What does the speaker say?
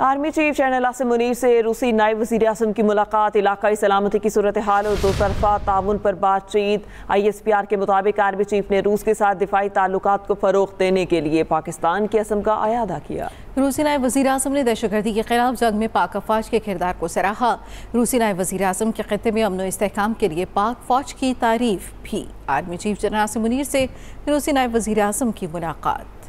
army chief general Asim Munir से रूसी नायब वजी अजम की मुलाकात इलाकई सलामती की सूरत हाल और दोतरफा ताउन पर बातचीत आई एस पी आर के मुताबिक आर्मी चीफ ने रूस के साथ दिफाई ताल्लुक को फ़रोग देने के लिए पाकिस्तान के असम का अदा किया रूसी नायब वजी अजम ने दहशतगर्दी के खिलाफ जंग में पाक अफवाज के किरदार को सराहा रूसी नायब वजी अजम के खत्े में अमन इसकाम के लिए पाक फौज की तारीफ भी army chief general Asim Munir से रूसी नायब वजी अजम की मुलाकात